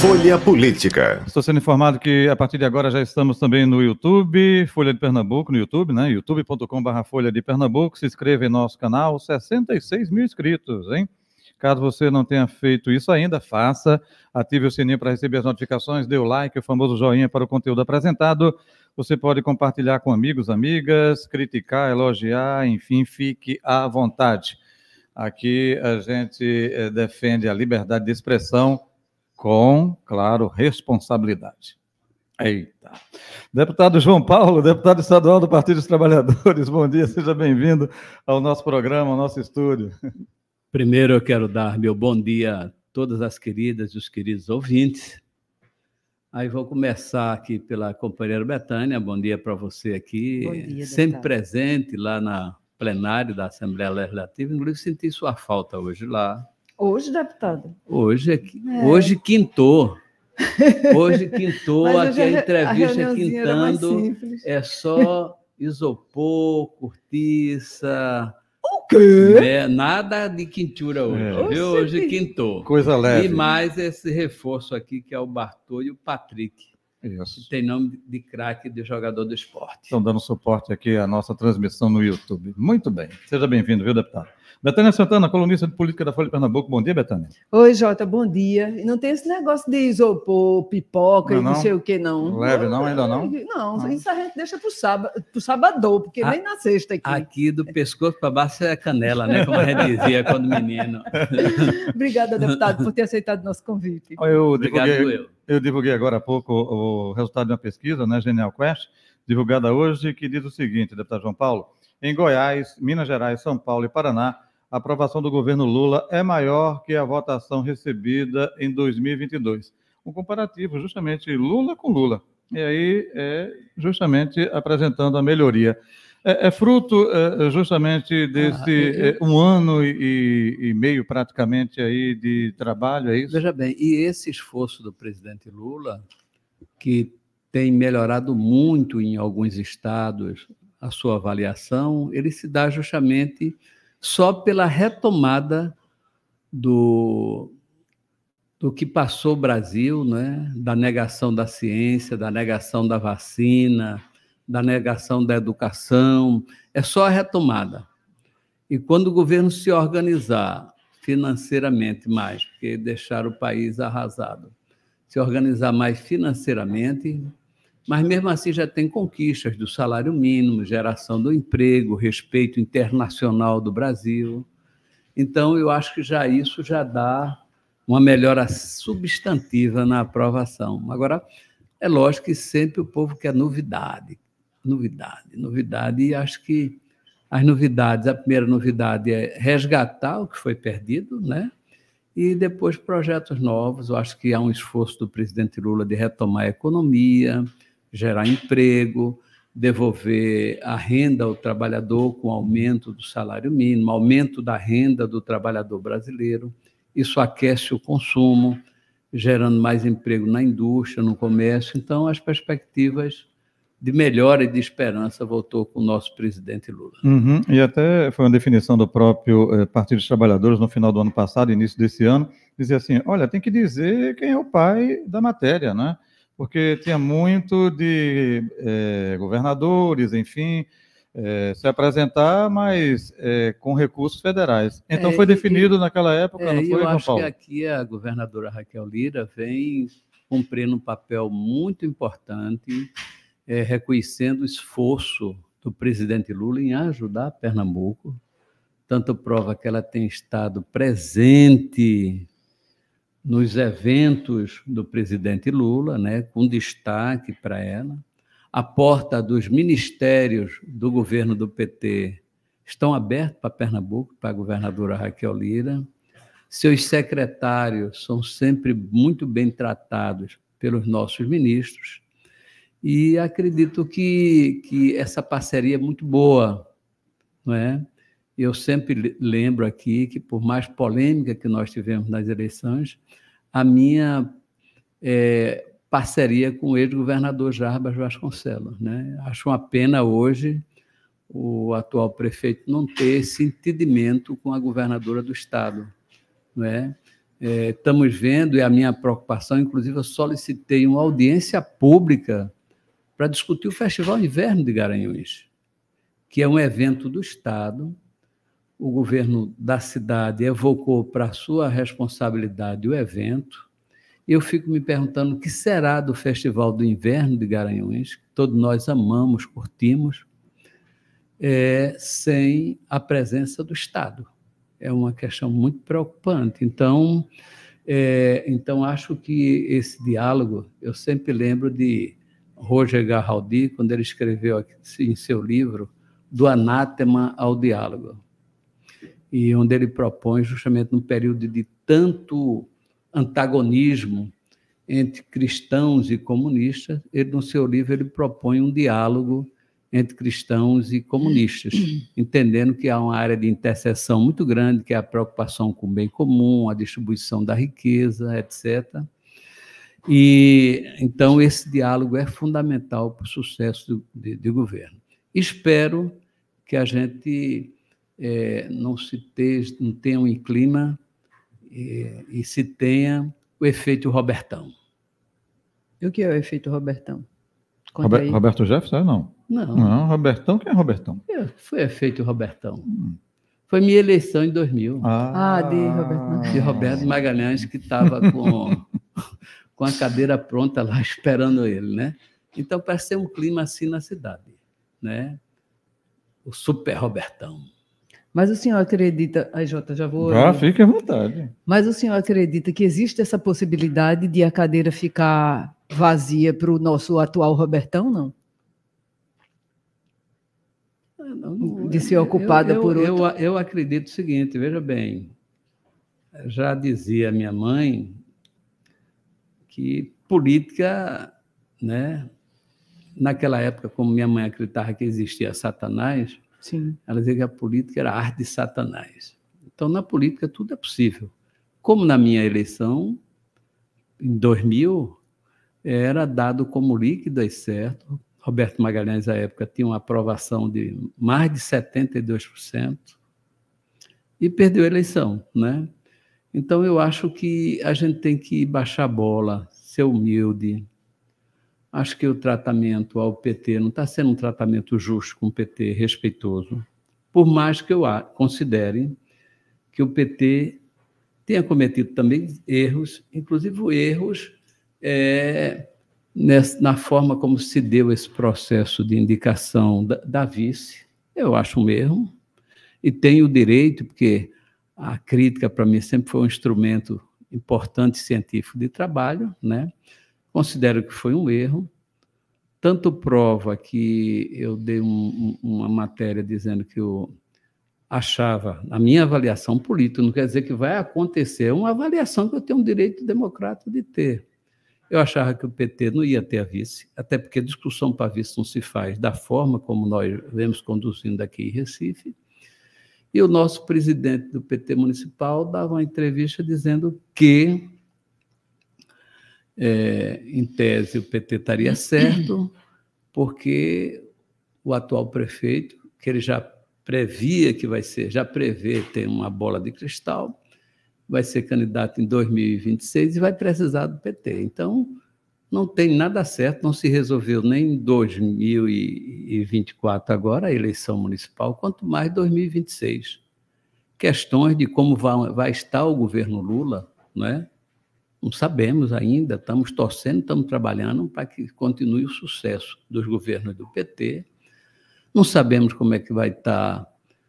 Folha Política. Estou sendo informado que a partir de agora já estamos também no YouTube, Folha de Pernambuco, no YouTube, né? youtube.com.br Folha de Pernambuco. Se inscreva em nosso canal, 66 mil inscritos, hein? Caso você não tenha feito isso ainda, faça. Ative o sininho para receber as notificações, dê o like, o famoso joinha para o conteúdo apresentado. Você pode compartilhar com amigos, amigas, criticar, elogiar, enfim, fique à vontade. Aqui a gente eh, defende a liberdade de expressão com, claro, responsabilidade. Eita. Deputado João Paulo, deputado estadual do Partido dos Trabalhadores, bom dia, seja bem-vindo ao nosso programa, ao nosso estúdio. Primeiro eu quero dar meu bom dia a todas as queridas e os queridos ouvintes. Aí vou começar aqui pela companheira Betânia, bom dia para você aqui, dia, sempre deputado. presente lá na plenário da Assembleia Legislativa, inclusive senti sua falta hoje lá. Hoje, deputado? Hoje, é, é. hoje quintou. Hoje quintou, aqui a entrevista é a quintando é só isopor, cortiça. O quê? Né, nada de quintura hoje, é. viu? Hoje quintou. Coisa leve. E mais esse reforço aqui que é o Bartô e o Patrick. Isso. que tem nome de craque de jogador do esporte. Estão dando suporte aqui à nossa transmissão no YouTube. Muito bem. Seja bem-vindo, viu, deputado? Betânia Santana, colunista de política da Folha de Pernambuco. Bom dia, Betânia. Oi, Jota, bom dia. E não tem esse negócio de isopor, pipoca não, e não, não sei o que, não. Leve, não, não ainda não? não? Não, isso a gente deixa para o sábado, o sabadão, porque a, nem na sexta aqui. Aqui do pescoço para baixo é canela, né? Como a gente dizia quando menino. Obrigada, deputado, por ter aceitado nosso convite. Eu Obrigado, eu. Eu divulguei agora há pouco o, o resultado de uma pesquisa, né, Genial Quest, divulgada hoje, que diz o seguinte, deputado João Paulo, em Goiás, Minas Gerais, São Paulo e Paraná, a aprovação do governo Lula é maior que a votação recebida em 2022. Um comparativo justamente Lula com Lula. E aí é justamente apresentando a melhoria. É, é fruto é, é justamente desse ah, é, um ano e, e, meio praticamente aí de trabalho, é isso? Veja bem, e esse esforço do presidente Lula, que tem melhorado muito em alguns estados a sua avaliação, ele se dá justamente só pela retomada do, do que passou o Brasil, né? da negação da ciência, da negação da vacina, da negação da educação, é só a retomada. E quando o governo se organizar financeiramente mais, porque deixar o país arrasado, se organizar mais financeiramente, mas mesmo assim já tem conquistas do salário mínimo, geração do emprego, respeito internacional do Brasil. Então, eu acho que já isso já dá uma melhora substantiva na aprovação. Agora, é lógico que sempre o povo quer novidade, novidade, novidade, e acho que as novidades, a primeira novidade é resgatar o que foi perdido, né? e depois projetos novos. Eu acho que há um esforço do presidente Lula de retomar a economia, gerar emprego, devolver a renda ao trabalhador com aumento do salário mínimo, aumento da renda do trabalhador brasileiro. Isso aquece o consumo, gerando mais emprego na indústria, no comércio. Então, as perspectivas de melhora e de esperança voltou com o nosso presidente Lula. Uhum. E até foi uma definição do próprio eh, Partido dos Trabalhadores no final do ano passado, início desse ano, dizer assim, olha, tem que dizer quem é o pai da matéria, né? porque tinha muito de é, governadores, enfim, é, se apresentar, mas é, com recursos federais. Então é, foi definido e, naquela época, é, não foi, eu acho Paulo? que aqui a governadora Raquel Lira vem cumprindo um papel muito importante, é, reconhecendo o esforço do presidente Lula em ajudar Pernambuco, tanto prova que ela tem estado presente nos eventos do presidente Lula, né, com destaque para ela. A porta dos ministérios do governo do PT estão abertos para Pernambuco, para a governadora Raquel Lira. Seus secretários são sempre muito bem tratados pelos nossos ministros. E acredito que, que essa parceria é muito boa. Não é? Eu sempre lembro aqui que, por mais polêmica que nós tivemos nas eleições, a minha é, parceria com o ex-governador Jarbas Vasconcelos. Né? Acho uma pena hoje o atual prefeito não ter esse entendimento com a governadora do Estado. Né? É, estamos vendo, e a minha preocupação, inclusive, eu solicitei uma audiência pública para discutir o Festival Inverno de Garanhuns, que é um evento do Estado o governo da cidade evocou para sua responsabilidade o evento. Eu fico me perguntando o que será do Festival do Inverno de Garanhuns, que todos nós amamos, curtimos, é, sem a presença do Estado. É uma questão muito preocupante. Então, é, então acho que esse diálogo, eu sempre lembro de Roger Garraldi, quando ele escreveu em seu livro, do anátema ao diálogo e onde ele propõe justamente num período de tanto antagonismo entre cristãos e comunistas, ele no seu livro ele propõe um diálogo entre cristãos e comunistas, entendendo que há uma área de interseção muito grande, que é a preocupação com o bem comum, a distribuição da riqueza, etc. E então esse diálogo é fundamental para o sucesso do, de, de governo. Espero que a gente é, não, se te, não tenha um clima é, e se tenha o efeito Robertão. E o que é o efeito Robertão? Robert, Roberto Jefferson? É, não. Não. Não, Robertão, quem é Robertão? Eu, é, foi efeito Robertão. Hum. Foi minha eleição em 2000. Ah, ah de Roberto, de Roberto Magalhães, que estava com, com a cadeira pronta lá esperando ele, né? Então, parece ser um clima assim na cidade, né? O super Robertão. Mas o senhor acredita. Ai, Jota, já vou. Ah, fique à vontade. Mas o senhor acredita que existe essa possibilidade de a cadeira ficar vazia para o nosso atual Robertão, não? não, não de ser ocupada eu, eu, por outro? Eu, eu acredito o seguinte, veja bem. Já dizia minha mãe que política, né? Naquela época, como minha mãe acreditava que existia Satanás, Sim. Ela dizia que a política era a arte de Satanás. Então, na política, tudo é possível. Como na minha eleição, em 2000, era dado como líquido e é certo. Roberto Magalhães, à época, tinha uma aprovação de mais de 72% e perdeu a eleição. Né? Então, eu acho que a gente tem que baixar a bola, ser humilde, Acho que o tratamento ao PT não está sendo um tratamento justo com o PT, respeitoso, por mais que eu considere que o PT tenha cometido também erros, inclusive erros é, nessa, na forma como se deu esse processo de indicação da, da vice. Eu acho um erro e tenho o direito, porque a crítica para mim sempre foi um instrumento importante científico de trabalho, né? Considero que foi um erro. Tanto prova que eu dei um, uma matéria dizendo que eu achava, na minha avaliação política, não quer dizer que vai acontecer, é uma avaliação que eu tenho um direito democrático de ter. Eu achava que o PT não ia ter a vice, até porque discussão para vice não se faz da forma como nós vemos conduzindo aqui em Recife. E o nosso presidente do PT municipal dava uma entrevista dizendo que é, em tese, o PT estaria uhum. certo, porque o atual prefeito, que ele já previa que vai ser, já prevê ter uma bola de cristal, vai ser candidato em 2026 e vai precisar do PT. Então, não tem nada certo, não se resolveu nem em 2024 agora, a eleição municipal, quanto mais 2026. Questões de como vai, vai estar o governo Lula, não é? Não sabemos ainda, estamos torcendo, estamos trabalhando para que continue o sucesso dos governos do PT. Não sabemos como é que vai estar, tá,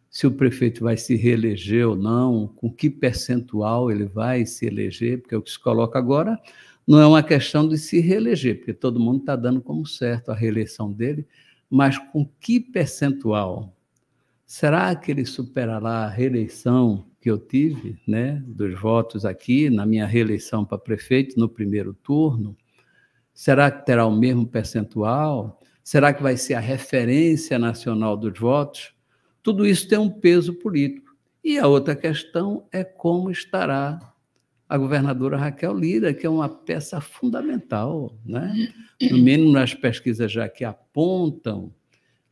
se o prefeito vai se reeleger ou não, com que percentual ele vai se eleger, porque é o que se coloca agora não é uma questão de se reeleger, porque todo mundo está dando como certo a reeleição dele, mas com que percentual? Será que ele superará a reeleição que eu tive, né, dos votos aqui, na minha reeleição para prefeito no primeiro turno, será que terá o mesmo percentual? Será que vai ser a referência nacional dos votos? Tudo isso tem um peso político. E a outra questão é como estará a governadora Raquel Lira, que é uma peça fundamental, né? no mínimo nas pesquisas já que apontam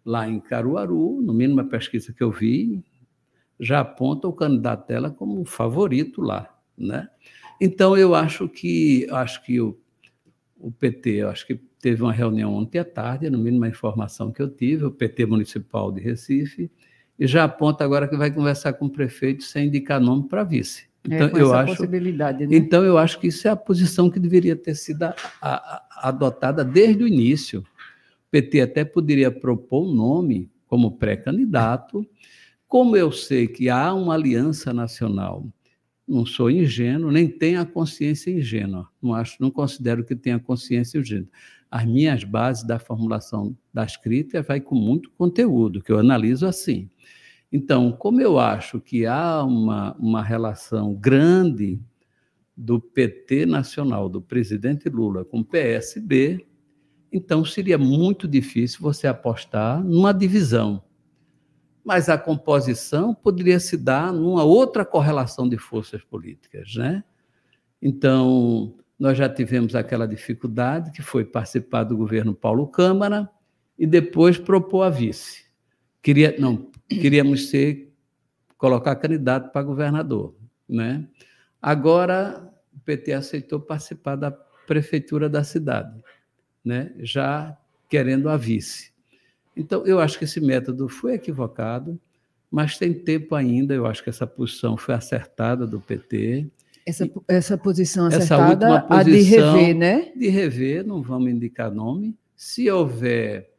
lá em Caruaru, no mínimo a pesquisa que eu vi, já aponta o candidato dela como um favorito lá, né? Então eu acho que acho que o, o PT, acho que teve uma reunião ontem à tarde, no mínimo a informação que eu tive, o PT municipal de Recife, e já aponta agora que vai conversar com o prefeito sem indicar nome para vice. É, então, é, eu acho, né? então eu acho que isso é a posição que deveria ter sido a, a, a, adotada desde o início. O PT até poderia propor um nome como pré-candidato como eu sei que há uma aliança nacional, não sou ingênuo, nem tenho a consciência ingênua, não, acho, não considero que tenha consciência ingênua. As minhas bases da formulação da escrita vai com muito conteúdo, que eu analiso assim. Então, como eu acho que há uma, uma relação grande do PT nacional, do presidente Lula, com o PSB, então seria muito difícil você apostar numa divisão mas a composição poderia se dar numa outra correlação de forças políticas, né? Então, nós já tivemos aquela dificuldade que foi participar do governo Paulo Câmara e depois propor a vice. Queria, não, queríamos ser colocar candidato para governador, né? Agora o PT aceitou participar da prefeitura da cidade, né? Já querendo a vice. Então, eu acho que esse método foi equivocado, mas tem tempo ainda. Eu acho que essa posição foi acertada do PT. Essa, essa posição acertada, essa posição, a de rever, né? De rever, não vamos indicar nome. Se houver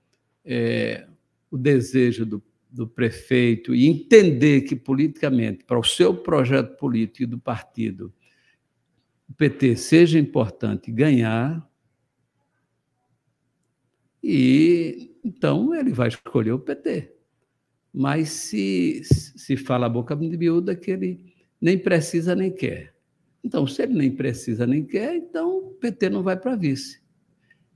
é, o desejo do, do prefeito e entender que politicamente, para o seu projeto político e do partido, o PT seja importante ganhar e então ele vai escolher o PT. Mas se, se fala a boca de miúda que ele nem precisa nem quer. Então, se ele nem precisa nem quer, então o PT não vai para vice.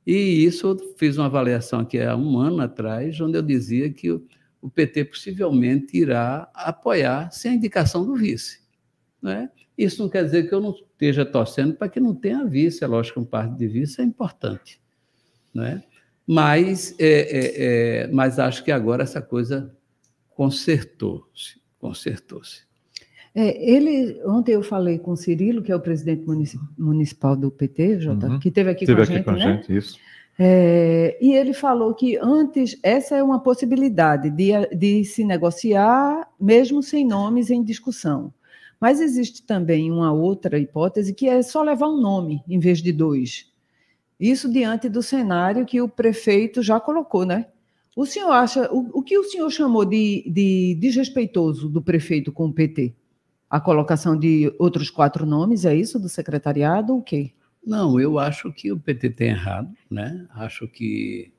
E isso eu fiz uma avaliação aqui há um ano atrás, onde eu dizia que o, PT possivelmente irá apoiar sem a indicação do vice. Não é? Isso não quer dizer que eu não esteja torcendo para que não tenha vice, é lógico que um partido de vice é importante. Não é? Mas, é, é, é, mas acho que agora essa coisa consertou-se, consertou-se. É, ele, ontem eu falei com o Cirilo, que é o presidente munici municipal do PT, Jota, uhum. que esteve aqui teve com a gente, com né? Gente, isso. É, e ele falou que antes essa é uma possibilidade de, de, se negociar, mesmo sem nomes em discussão. Mas existe também uma outra hipótese que é só levar um nome em vez de dois. Isso diante do cenário que o prefeito já colocou, né? O senhor acha, o, o que o senhor chamou de, de desrespeitoso do prefeito com o PT? A colocação de outros quatro nomes, é isso, do secretariado ou o quê? Não, eu acho que o PT tem errado, né? Acho que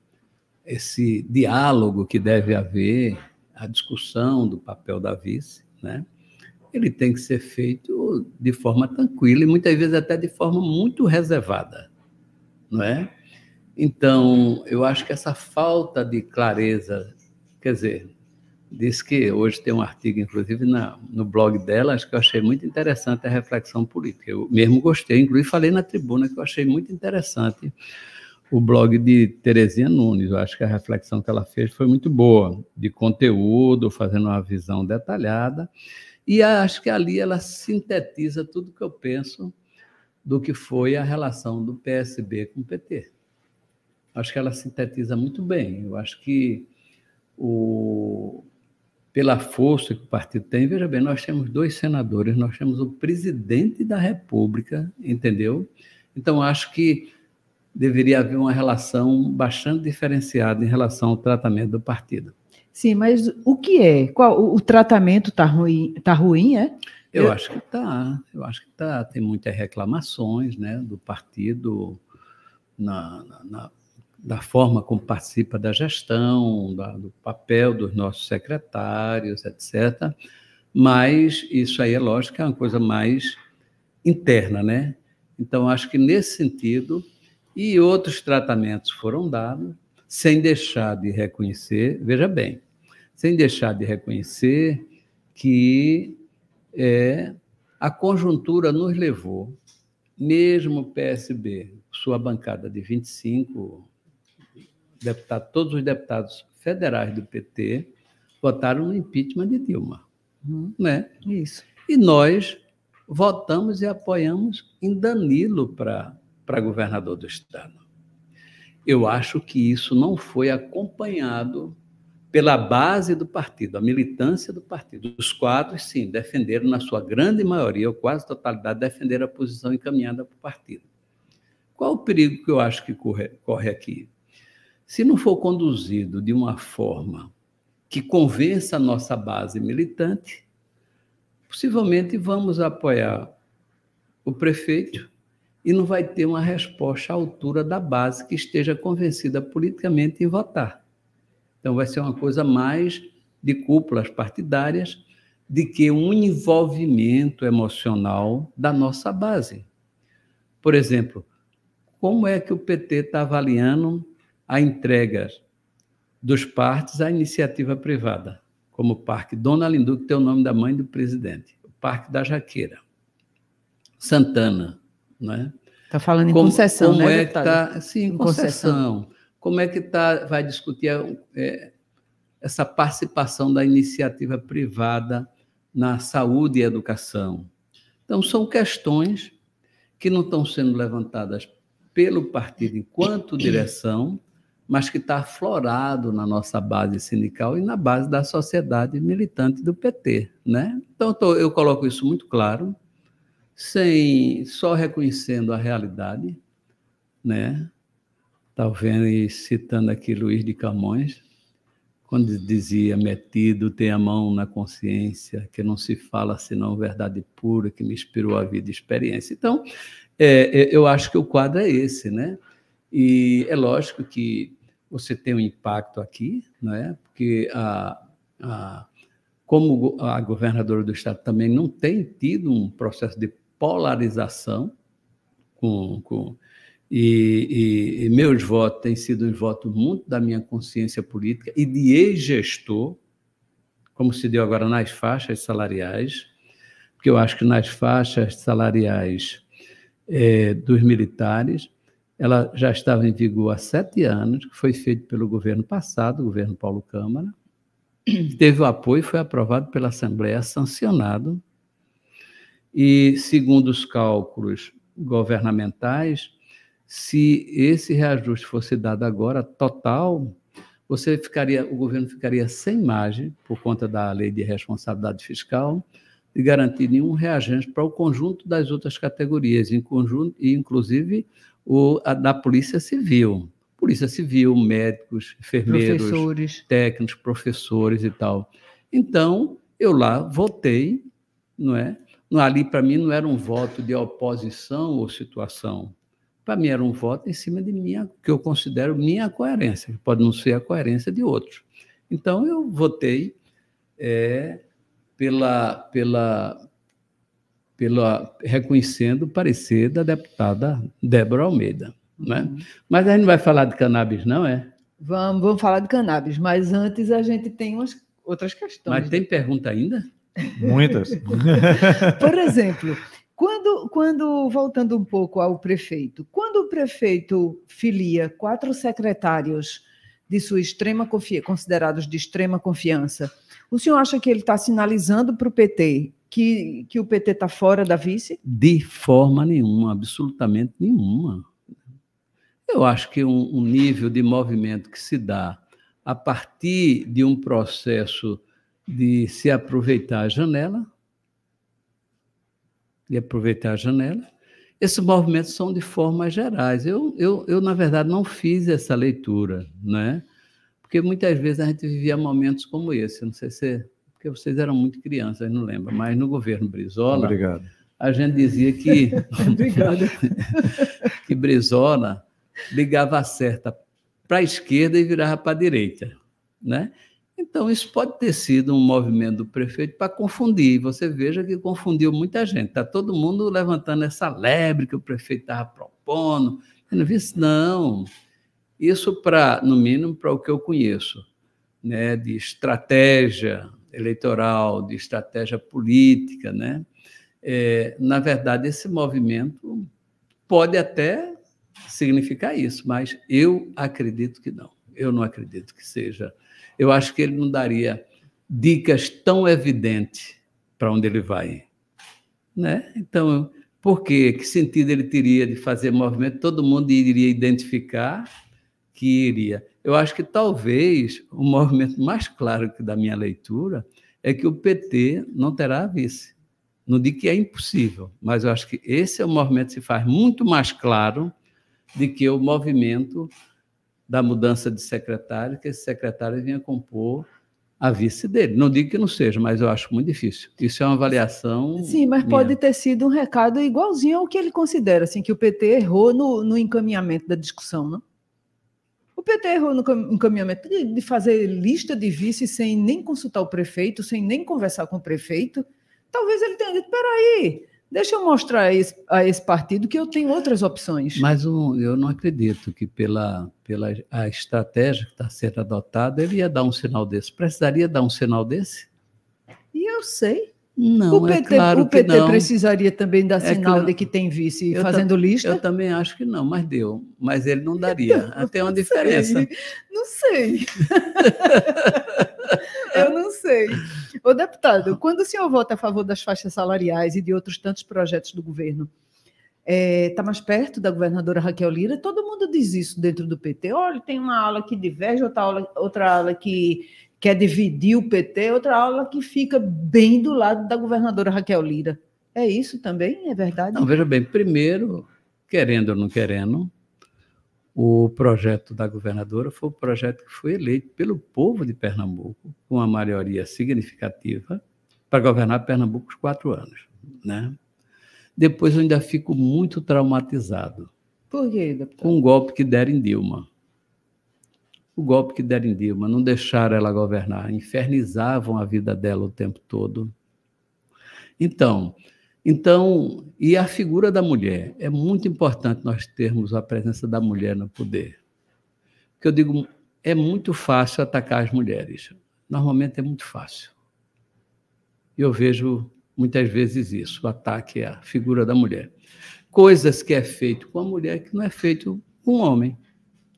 esse diálogo que deve haver, a discussão do papel da vice, né? Ele tem que ser feito de forma tranquila e muitas vezes até de forma muito reservada não é? Então, eu acho que essa falta de clareza, quer dizer, diz que hoje tem um artigo, inclusive, na, no blog dela, acho que eu achei muito interessante a reflexão política. Eu mesmo gostei, inclusive falei na tribuna que eu achei muito interessante o blog de Terezinha Nunes. Eu acho que a reflexão que ela fez foi muito boa, de conteúdo, fazendo uma visão detalhada. E acho que ali ela sintetiza tudo que eu penso do que foi a relação do PSB com o PT. Acho que ela sintetiza muito bem. Eu acho que o, pela força que o partido tem, veja bem, nós temos dois senadores, nós temos o presidente da República, entendeu? Então, acho que deveria haver uma relação bastante diferenciada em relação ao tratamento do partido. Sim, mas o que é? Qual o tratamento está ruim? Tá ruim, é? Eu, acho que está, eu acho que está. Tem muitas reclamações né, do partido na, na, na da forma como participa da gestão, da, do papel dos nossos secretários, etc. Mas isso aí é lógico que é uma coisa mais interna, né? Então, acho que nesse sentido, e outros tratamentos foram dados, sem deixar de reconhecer, veja bem, sem deixar de reconhecer que é, a conjuntura nos levou, mesmo o PSB, sua bancada de 25 deputados, todos os deputados federais do PT votaram no impeachment de Dilma. Uhum. Né? Isso. E nós votamos e apoiamos em Danilo para governador do Estado. Eu acho que isso não foi acompanhado pela base do partido, a militância do partido. Os quadros, sim, defenderam, na sua grande maioria, ou quase totalidade, defenderam a posição encaminhada para o partido. Qual o perigo que eu acho que corre, corre aqui? Se não for conduzido de uma forma que convença a nossa base militante, possivelmente vamos apoiar o prefeito e não vai ter uma resposta à altura da base que esteja convencida politicamente em votar. Então, vai ser uma coisa mais de cúpulas partidárias de que um envolvimento emocional da nossa base. Por exemplo, como é que o PT está avaliando a entrega dos partes à iniciativa privada, como o Parque Dona Lindu, que tem o nome da mãe do presidente, o Parque da Jaqueira, Santana, né? Está falando em como, concessão, como né, é que tá, Sim, em concessão. concessão. Como é que tá, vai discutir é, essa participação da iniciativa privada na saúde e educação? Então, são questões que não estão sendo levantadas pelo partido enquanto direção, mas que está aflorado na nossa base sindical e na base da sociedade militante do PT. Né? Então, eu coloco isso muito claro, sem só reconhecendo a realidade, né? Talvez tá citando aqui Luiz de Camões, quando dizia metido tem a mão na consciência, que não se fala senão verdade pura, que me inspirou a vida e experiência. Então, é, é, eu acho que o quadro é esse, né? E é lógico que você tem um impacto aqui, não é? Porque a, a, como a governadora do estado também não tem tido um processo de polarização com, com e, e, e meus votos têm sido um voto muito da minha consciência política e de ex-gestor, como se deu agora nas faixas salariais, porque eu acho que nas faixas salariais é, dos militares, ela já estava em vigor há sete anos, que foi feito pelo governo passado, o governo Paulo Câmara, teve o apoio, foi aprovado pela Assembleia, sancionado, e segundo os cálculos governamentais, se esse reajuste fosse dado agora total, você ficaria, o governo ficaria sem margem por conta da lei de responsabilidade fiscal de garantir nenhum reajuste para o conjunto das outras categorias, em conjunto, inclusive o a, da Polícia Civil. Polícia Civil, médicos, enfermeiros, professores. técnicos, professores e tal. Então, eu lá votei, não é? Ali para mim não era um voto de oposição ou situação. Para mim era um voto em cima de minha, que eu considero minha coerência, que pode não ser a coerência de outros. Então eu votei é, pela, pela, pela reconhecendo o parecer da deputada Débora Almeida. Né? Uhum. Mas a gente vai falar de cannabis, não é? Vamos, vamos falar de cannabis, mas antes a gente tem umas outras questões. Mas tem pergunta ainda? Muitas. Por exemplo, quando, quando, voltando um pouco ao prefeito, quando o prefeito filia quatro secretários de sua extrema confiança, considerados de extrema confiança, o senhor acha que ele está sinalizando para o PT que, que o PT está fora da vice? De forma nenhuma, absolutamente nenhuma. Eu acho que um, um nível de movimento que se dá a partir de um processo de se aproveitar a janela, e aproveitar a janela. Esses movimentos são de formas gerais. Eu, eu, eu na verdade, não fiz essa leitura, né? Porque muitas vezes a gente vivia momentos como esse. Não sei se. Porque vocês eram muito crianças, não lembro. Mas no governo Brizola. Obrigado. A gente dizia que. Obrigado. que Brizola ligava a certa para a esquerda e virava para a direita, né? Então, isso pode ter sido um movimento do prefeito para confundir. Você veja que confundiu muita gente. Está todo mundo levantando essa lebre que o prefeito estava propondo. Eu não isso, não. Isso, para, no mínimo, para o que eu conheço, né, de estratégia eleitoral, de estratégia política, né? É, na verdade, esse movimento pode até significar isso, mas eu acredito que não. Eu não acredito que seja eu acho que ele não daria dicas tão evidentes para onde ele vai. Né? Então, por quê? Que sentido ele teria de fazer movimento? Todo mundo iria identificar que iria. Eu acho que talvez o movimento mais claro da minha leitura é que o PT não terá vice. Não digo que é impossível, mas eu acho que esse é o movimento que se faz muito mais claro de que o movimento da mudança de secretário, que esse secretário vinha compor a vice dele. Não digo que não seja, mas eu acho muito difícil. Isso é uma avaliação. Sim, mas minha. pode ter sido um recado igualzinho ao que ele considera, assim, que o PT errou no, no encaminhamento da discussão, não? Né? O PT errou no encaminhamento de fazer lista de vice sem nem consultar o prefeito, sem nem conversar com o prefeito. Talvez ele tenha dito: peraí, Deixa eu mostrar a esse, a esse partido que eu tenho outras opções. Mas um, eu não acredito que pela, pela a estratégia que está sendo adotada, ele ia dar um sinal desse. Precisaria dar um sinal desse? E eu sei. Não, o PT, é claro o PT precisaria também dar é sinal de que tem vice eu fazendo lista? Eu também acho que não, mas deu. Mas ele não daria. até Tem uma sei. diferença. Não sei. eu não sei. Ô, deputado, quando o senhor vota a favor das faixas salariais e de outros tantos projetos do governo, está é, tá mais perto da governadora Raquel Lira? Todo mundo diz isso dentro do PT. Olha, tem uma ala que diverge, outra ala, outra ala que quer é dividir o PT, é outra aula que fica bem do lado da governadora Raquel Lira. É isso também? É verdade? Não, veja bem, primeiro, querendo ou não querendo, o projeto da governadora foi o projeto que foi eleito pelo povo de Pernambuco, com uma maioria significativa, para governar Pernambuco os quatro anos. Né? Depois eu ainda fico muito traumatizado. Por quê, deputado? Com o golpe que deram em Dilma o golpe que deram em Dilma, não deixaram ela governar, infernizavam a vida dela o tempo todo. Então, então, e a figura da mulher, é muito importante nós termos a presença da mulher no poder. Porque eu digo, é muito fácil atacar as mulheres. Normalmente é muito fácil. E eu vejo muitas vezes isso, o ataque à figura da mulher. Coisas que é feito com a mulher que não é feito com o homem.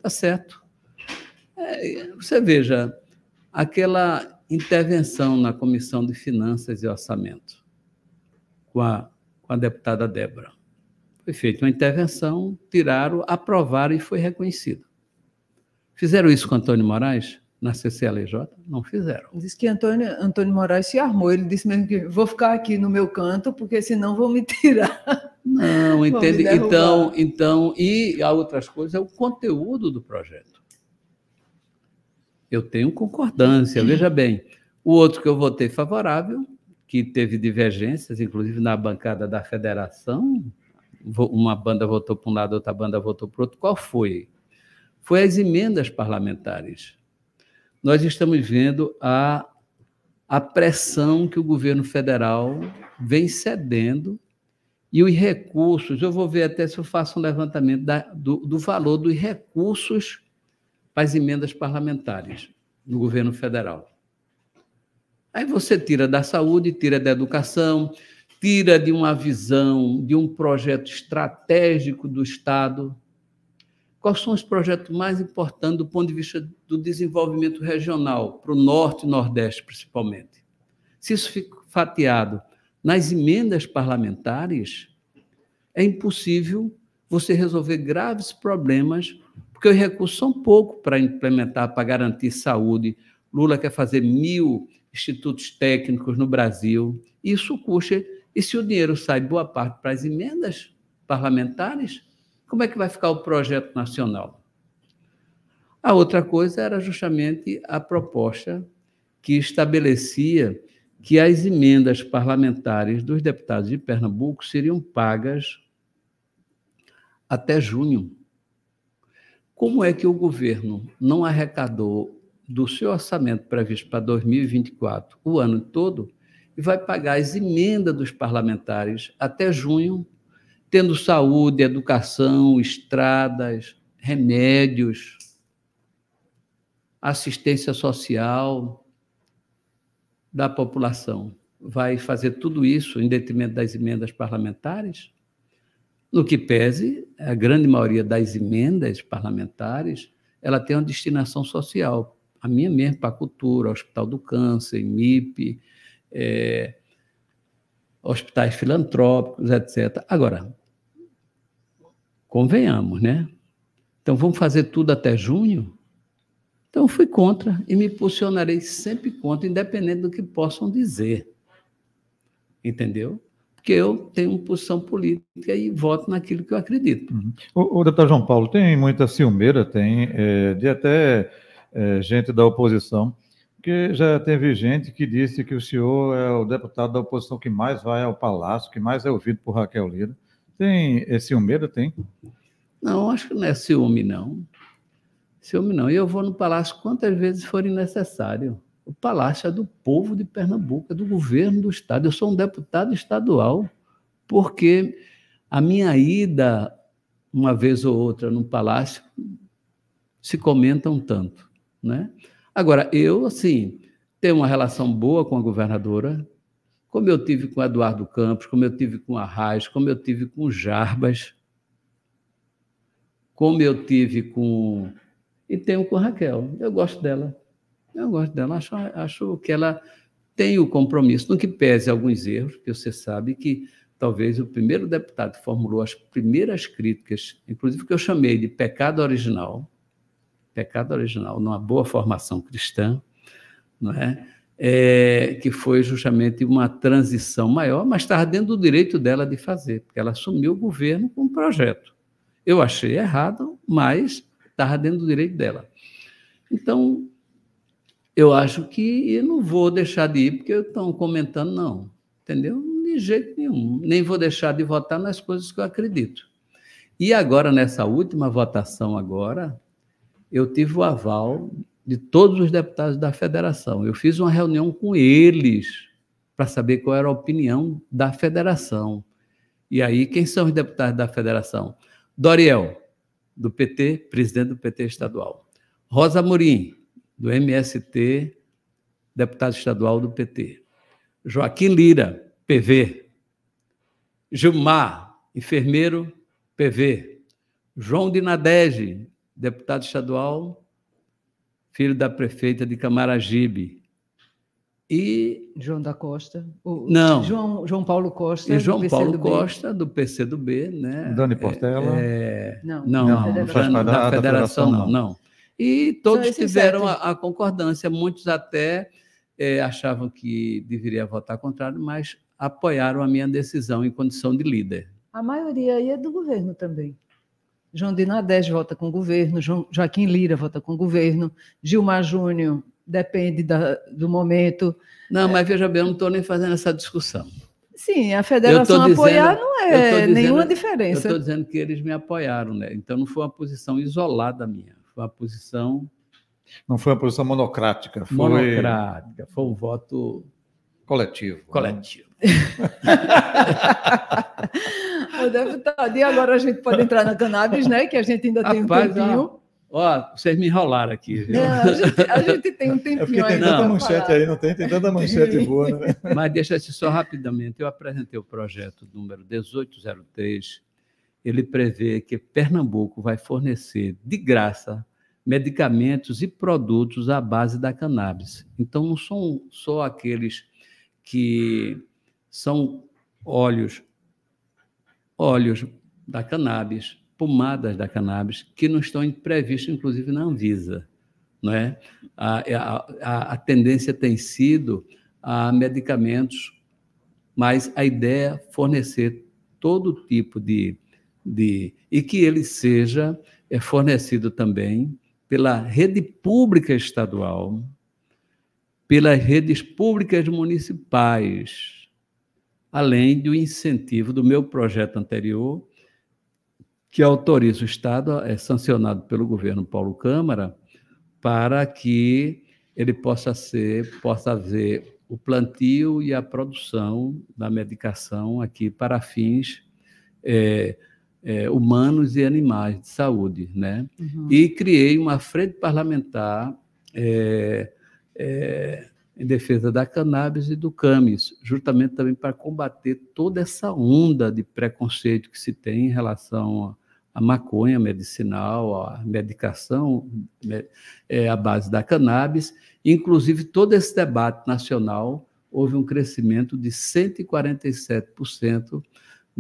Tá certo? É, você veja, aquela intervenção na Comissão de Finanças e Orçamento com a, com a deputada Débora. Foi feita uma intervenção, tiraram, aprovaram e foi reconhecido. Fizeram isso com Antônio Moraes? na CCLJ? Não fizeram. Diz que Antônio, Antônio Moraes se armou, ele disse mesmo que vou ficar aqui no meu canto, porque senão vão me tirar. Não, entende? Então, então, e há outras coisas, é o conteúdo do projeto eu tenho concordância. Uhum. Veja bem, o outro que eu votei favorável, que teve divergências, inclusive na bancada da federação, uma banda votou para um lado, outra banda votou para o outro. Qual foi? Foi as emendas parlamentares. Nós estamos vendo a, a pressão que o governo federal vem cedendo e os recursos. Eu vou ver até se eu faço um levantamento da, do, do valor dos recursos para as emendas parlamentares no governo federal. Aí você tira da saúde, tira da educação, tira de uma visão, de um projeto estratégico do Estado. Quais são os projetos mais importantes do ponto de vista do desenvolvimento regional, para o Norte e Nordeste, principalmente? Se isso fica fatiado nas emendas parlamentares, é impossível você resolver graves problemas porque os recursos são pouco para implementar, para garantir saúde. Lula quer fazer mil institutos técnicos no Brasil. Isso custa. E se o dinheiro sai boa parte para as emendas parlamentares, como é que vai ficar o projeto nacional? A outra coisa era justamente a proposta que estabelecia que as emendas parlamentares dos deputados de Pernambuco seriam pagas até junho. Como é que o governo não arrecadou do seu orçamento previsto para 2024 o ano todo e vai pagar as emendas dos parlamentares até junho, tendo saúde, educação, estradas, remédios, assistência social da população? Vai fazer tudo isso em detrimento das emendas parlamentares? No que pese, a grande maioria das emendas parlamentares, ela tem uma destinação social. A minha mesmo para a cultura, Hospital do Câncer, MIP, é, hospitais filantrópicos, etc. Agora, convenhamos, né? Então vamos fazer tudo até junho? Então fui contra e me posicionarei sempre contra, independente do que possam dizer. Entendeu? porque eu tenho uma posição política e voto naquilo que eu acredito. Uhum. O, o, deputado João Paulo, tem muita ciumeira, tem é, de até é, gente da oposição, porque já teve gente que disse que o senhor é o deputado da oposição que mais vai ao Palácio, que mais é ouvido por Raquel Lira. Tem é, ciumeira, tem? Não, acho que não é ciúme, não. Ciúme não. E eu vou no Palácio quantas vezes forem necessário. O palácio é do povo de Pernambuco, é do governo do Estado. Eu sou um deputado estadual, porque a minha ida, uma vez ou outra, no palácio, se comenta um tanto. Né? Agora, eu, assim, tenho uma relação boa com a governadora, como eu tive com Eduardo Campos, como eu tive com Arraes, como eu tive com Jarbas, como eu tive com. E tenho com Raquel. Eu gosto dela. Eu gosto dela, acho, acho que ela tem o compromisso, no que pese alguns erros, porque você sabe que talvez o primeiro deputado que formulou as primeiras críticas, inclusive que eu chamei de pecado original, pecado original, numa boa formação cristã, não é? É, que foi justamente uma transição maior, mas estava dentro do direito dela de fazer, porque ela assumiu o governo com um projeto. Eu achei errado, mas estava dentro do direito dela. Então, eu acho que eu não vou deixar de ir porque estão comentando, não. Entendeu? De jeito nenhum. Nem vou deixar de votar nas coisas que eu acredito. E agora, nessa última votação agora, eu tive o aval de todos os deputados da federação. Eu fiz uma reunião com eles para saber qual era a opinião da federação. E aí, quem são os deputados da federação? Doriel, do PT, presidente do PT estadual. Rosa Morim, do MST, deputado estadual do PT. Joaquim Lira, PV. Gilmar, enfermeiro, PV. João Dinadege, deputado estadual, filho da prefeita de Camaragibe. E João da Costa. Não. João, João Paulo Costa. E João Paulo Costa, do PCdoB, né? Dani Portela. É, é, Não, não, não, não, não, não, da, da, Federação, não. não. E todos tiveram a, a, concordância, muitos até é, achavam que deveria votar contrário, mas apoiaram a minha decisão em condição de líder. A maioria aí é do governo também. João Dinadés vota com o governo, Joaquim Lira vota com o governo, Gilmar Júnior depende da, do momento. Não, é. mas veja bem, eu não estou nem fazendo essa discussão. Sim, a federação apoiar não é dizendo, nenhuma diferença. Eu estou dizendo que eles me apoiaram, né? Então não foi uma posição isolada minha a posição. Não foi uma posição monocrática, foi. Monocrática, foi um voto. Coletivo. Né? Coletivo. Né? Ô, deputado, e agora a gente pode entrar na cannabis, né? Que a gente ainda tem Rapaz, um tempinho. Ó, vocês me enrolaram aqui. Não, a, gente, a, gente, tem um tempinho é porque tem tanta manchete aí, não tem? Tem tanta manchete boa, né? Mas deixa-se só rapidamente. Eu apresentei o projeto número 1803. Ele prevê que Pernambuco vai fornecer de graça medicamentos e produtos à base da cannabis. Então, não são só aqueles que são óleos, óleos da cannabis, pomadas da cannabis, que não estão previstos, inclusive, na Anvisa. Não é? a, a, a tendência tem sido a medicamentos, mas a ideia é fornecer todo tipo de, de e que ele seja é fornecido também pela rede pública estadual, pelas redes públicas municipais, além do incentivo do meu projeto anterior, que autoriza o Estado, é sancionado pelo governo Paulo Câmara, para que ele possa ser, possa haver o plantio e a produção da medicação aqui para fins é, é, humanos e animais de saúde, né? Uhum. E criei uma frente parlamentar é, é, em defesa da cannabis e do cannabis, justamente também para combater toda essa onda de preconceito que se tem em relação à maconha medicinal, à medicação né, é, à base da cannabis. Inclusive, todo esse debate nacional houve um crescimento de 147%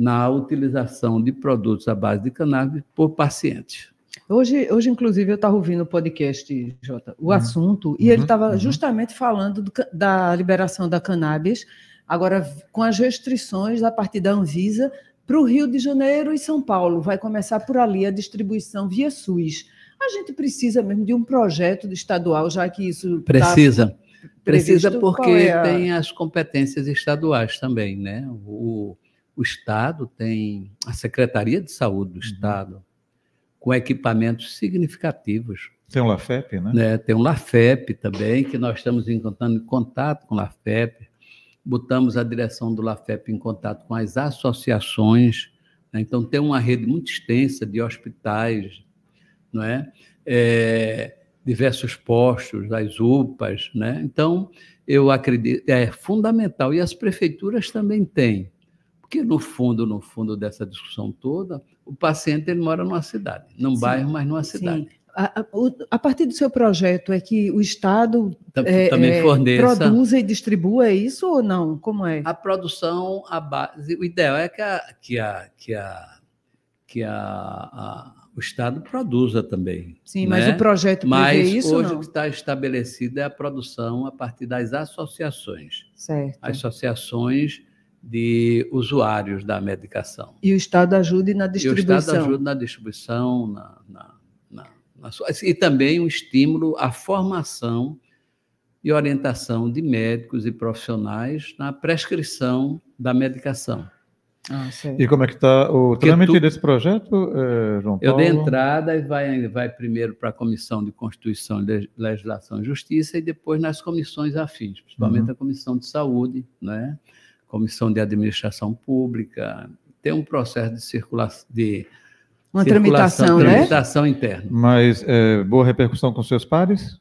na utilização de produtos à base de cannabis por pacientes. Hoje, hoje inclusive, eu estava ouvindo o podcast, Jota, o uhum. assunto, e uhum. ele estava uhum. justamente falando do, da liberação da cannabis, agora com as restrições a partir da Anvisa para o Rio de Janeiro e São Paulo. Vai começar por ali a distribuição via SUS. A gente precisa mesmo de um projeto estadual, já que isso. Precisa. Tá Precisa porque é a... tem as competências estaduais também, né? O, o Estado tem a Secretaria de Saúde do uhum. Estado com equipamentos significativos. Tem o LAFEP, né? né tem o LAFEP também, que nós estamos encontrando em contato com o LAFEP. Botamos a direção do LAFEP em contato com as associações. Né? Então, tem uma rede muito extensa de hospitais, não é? é diversos postos, as UPAs. Né? Então, eu acredito, é fundamental. E as prefeituras também têm porque, no fundo, no fundo dessa discussão toda, o paciente ele mora numa cidade, num sim, bairro, mas numa cidade. Sim. A, a, a, partir do seu projeto é que o Estado é, é, forneça. produza e distribua isso ou não? Como é? A produção, a base, o ideal é que, a, que, a, que, a, que a, o Estado produza também. Sim, né? mas o projeto mas isso hoje não? o que está estabelecido é a produção a partir das associações. Certo. As associações de usuários da medicação. E o Estado ajude na distribuição. E o Estado ajude na distribuição, na, na, na, na e também um estímulo à formação e orientação de médicos e profissionais na prescrição da medicação. Ah, e como é que está o trâmite tu... desse projeto, eh, João Paulo? Eu dei entrada e vai, vai primeiro para a Comissão de Constituição, Legislação e Justiça e depois nas comissões afins, principalmente uhum. a Comissão de Saúde, né? comissão de administração pública, tem um processo de circulação, de uma circulação, tramitação, né? tramitação né? interna. Mas é, boa repercussão com seus pares?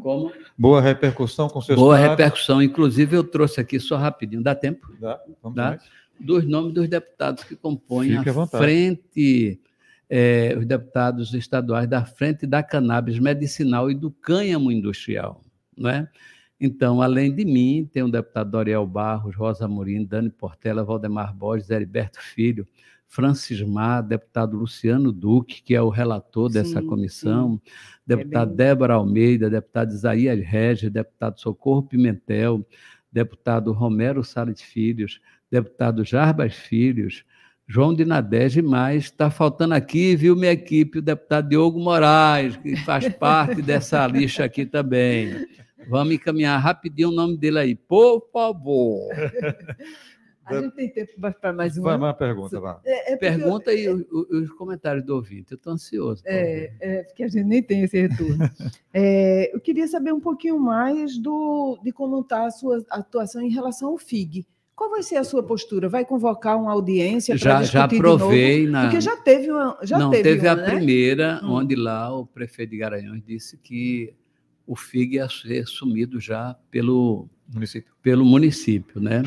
Como? Boa repercussão com seus Boa pares. repercussão. Inclusive, eu trouxe aqui só rapidinho. Dá tempo? Dá. Vamos Dá? Dos nomes dos deputados que compõem Fique a frente, é, os deputados estaduais da frente da cannabis medicinal e do cânhamo industrial. Não é? Então, além de mim, tem o deputado Doriel Barros, Rosa Morim, Dani Portela, Valdemar Borges, Heriberto Filho, Francis Mar, deputado Luciano Duque, que é o relator dessa comissão, sim. É deputado é Débora Almeida, deputado Isaías Regis, deputado Socorro Pimentel, deputado Romero Salles Filhos, deputado Jarbas Filhos, João de Nadege, mais. está faltando aqui, viu, minha equipe, o deputado Diogo Moraes, que faz parte dessa lixa aqui também. Vamos encaminhar rapidinho o nome dele aí, por favor. A gente tem tempo para mais uma. Vai, uma pergunta, vá. É, é pergunta eu, e é, os, comentários do ouvinte. Eu estou ansioso. É, é, porque a gente nem tem esse retorno. É, eu queria saber um pouquinho mais do, de como está a sua atuação em relação ao FIG. Qual vai ser a sua postura? Vai convocar uma audiência para discutir Já aprovei. De novo? Na... Porque já teve uma. Já Não, teve, teve uma, a né? primeira, hum. onde lá o prefeito de Garanhões disse que o FIG é ser sumido já pelo município. pelo município. Né?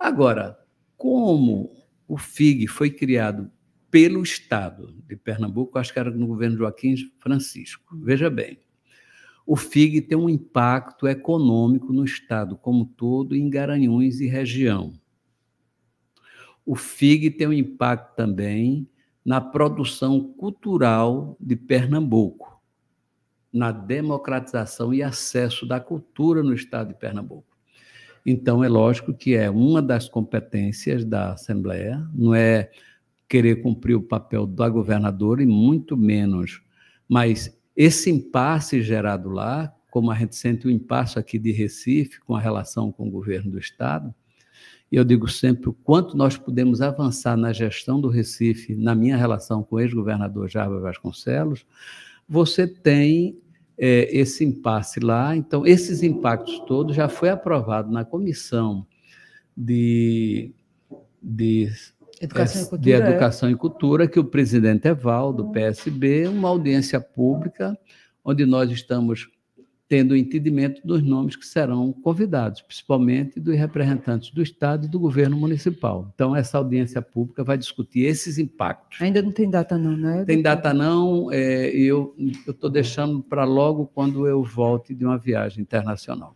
Agora, como o FIG foi criado pelo Estado de Pernambuco, acho que era no governo Joaquim Francisco, veja bem, o FIG tem um impacto econômico no Estado como todo, em Garanhuns e região. O FIG tem um impacto também na produção cultural de Pernambuco na democratização e acesso da cultura no estado de Pernambuco. Então, é lógico que é uma das competências da Assembleia, não é querer cumprir o papel da governadora e muito menos, mas esse impasse gerado lá, como a gente sente o impasse aqui de Recife com a relação com o governo do estado, e eu digo sempre o quanto nós podemos avançar na gestão do Recife, na minha relação com o ex-governador Jarba Vasconcelos, você tem é, esse impasse lá. Então, esses impactos todos já foi aprovado na comissão de, de Educação, e Cultura, de é? Educação e Cultura, que o presidente Eval, do PSB, uma audiência pública, onde nós estamos tendo entendimento dos nomes que serão convidados, principalmente dos representantes do Estado e do governo municipal. Então, essa audiência pública vai discutir esses impactos. Ainda não tem data, não, né? Tem data, não, e é, eu estou deixando para logo quando eu volte de uma viagem internacional.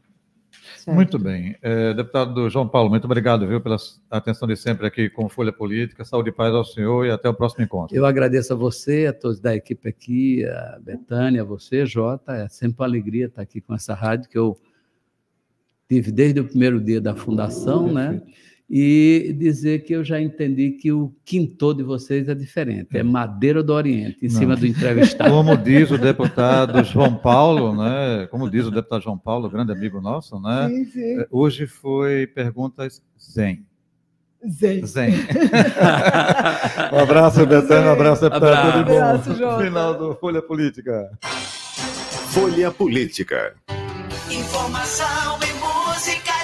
Certo. Muito bem. É, deputado João Paulo, muito obrigado viu, pela atenção de sempre aqui com Folha Política. Saúde e paz ao senhor e até o próximo encontro. Eu agradeço a você, a todos da equipe aqui, a Betânia, a você, Jota. É sempre uma alegria estar aqui com essa rádio que eu tive desde o primeiro dia da fundação, né? e dizer que eu já entendi que o quinto de vocês é diferente, é, é Madeira do Oriente, em Não. cima do entrevistado. Como diz o deputado João Paulo, né? Como diz o deputado João Paulo, grande amigo nosso, né? Sim, sim. É, hoje foi perguntas zen. Zen. Zen. um abraço, Betânia, um abraço, deputado. Abraço. Tudo bom? Abraço, João. Final do Folha Política. Folha Política. Informação e música